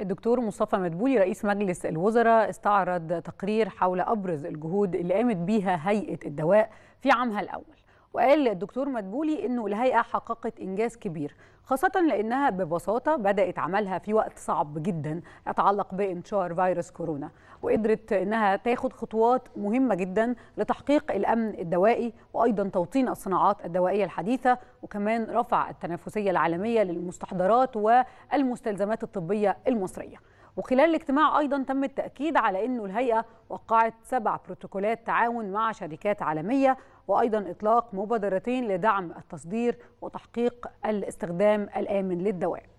الدكتور مصطفى مدبولي رئيس مجلس الوزراء استعرض تقرير حول أبرز الجهود اللي قامت بيها هيئة الدواء في عامها الأول وقال الدكتور مدبولي انه الهيئه حققت انجاز كبير خاصه لانها ببساطه بدات عملها في وقت صعب جدا يتعلق بانتشار فيروس كورونا وقدرت انها تاخد خطوات مهمه جدا لتحقيق الامن الدوائي وايضا توطين الصناعات الدوائيه الحديثه وكمان رفع التنافسيه العالميه للمستحضرات والمستلزمات الطبيه المصريه وخلال الاجتماع أيضا تم التأكيد على أنه الهيئة وقعت سبع بروتوكولات تعاون مع شركات عالمية وأيضا إطلاق مبادرتين لدعم التصدير وتحقيق الاستخدام الآمن للدواء